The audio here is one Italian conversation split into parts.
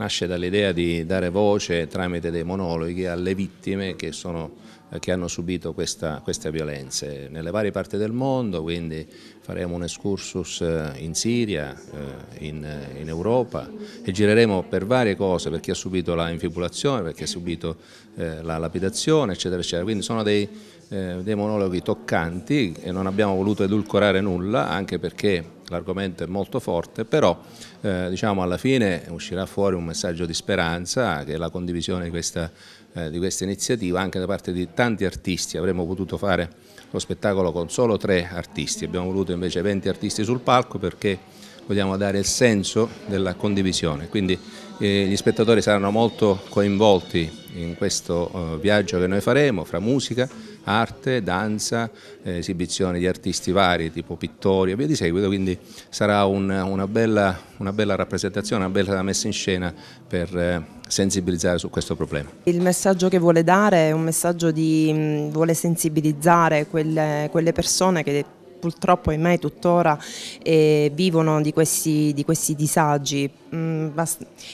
nasce dall'idea di dare voce tramite dei monologhi alle vittime che, sono, che hanno subito questa, queste violenze nelle varie parti del mondo, quindi faremo un excursus eh, in Siria, eh, in, in Europa e gireremo per varie cose, per chi ha subito la infibulazione, per chi ha subito eh, la lapidazione, eccetera, eccetera. Quindi sono dei, dei monologhi toccanti e non abbiamo voluto edulcorare nulla, anche perché l'argomento è molto forte, però eh, diciamo alla fine uscirà fuori un messaggio di speranza che è la condivisione di questa, eh, di questa iniziativa anche da parte di tanti artisti, avremmo potuto fare lo spettacolo con solo tre artisti, abbiamo voluto invece 20 artisti sul palco perché vogliamo dare il senso della condivisione, quindi eh, gli spettatori saranno molto coinvolti in questo eh, viaggio che noi faremo fra musica, arte, danza, eh, esibizioni di artisti vari tipo pittori e via di seguito, quindi sarà un, una, bella, una, bella, rappresentazione, una bella messa in scena per eh, sensibilizzare su questo problema. Il messaggio che vuole dare è un messaggio di mm, vuole sensibilizzare quelle, quelle persone che purtroppo ahimè tuttora eh, vivono di questi, di questi disagi. Mm,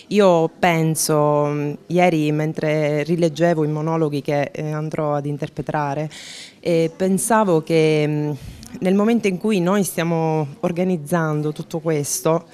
io penso, mm, ieri mentre rileggevo i monologhi che eh, andrò ad interpretare, eh, pensavo che mm, nel momento in cui noi stiamo organizzando tutto questo,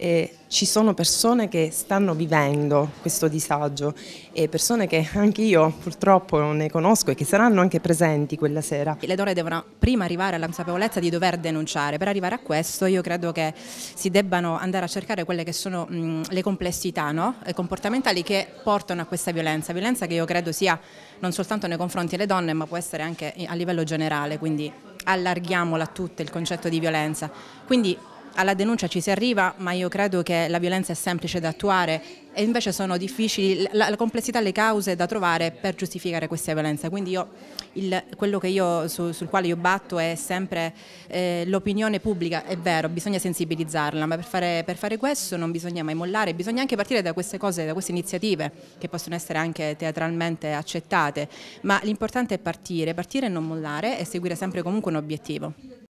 eh, ci sono persone che stanno vivendo questo disagio e persone che anche io purtroppo ne conosco e che saranno anche presenti quella sera. Le donne devono prima arrivare alla consapevolezza di dover denunciare, per arrivare a questo io credo che si debbano andare a cercare quelle che sono mh, mm, le complessità no? Eh, comportamentali che portano a questa violenza, violenza che io credo sia non soltanto nei confronti delle donne ma può essere anche eh, a livello generale, quindi allarghiamola a tutte il concetto di violenza. Quindi alla denuncia ci si arriva, ma io credo che la violenza è semplice da attuare e invece sono difficili, la, la complessità, le cause da trovare per giustificare questa violenza. Quindi io, il, quello io, su, sul quale io batto è sempre eh, l'opinione pubblica, è vero, bisogna sensibilizzarla, ma per fare, per fare, questo non bisogna mai mollare, bisogna anche partire da queste cose, da queste iniziative che possono essere anche teatralmente accettate, ma l'importante è partire, partire e non mollare e seguire sempre comunque un obiettivo.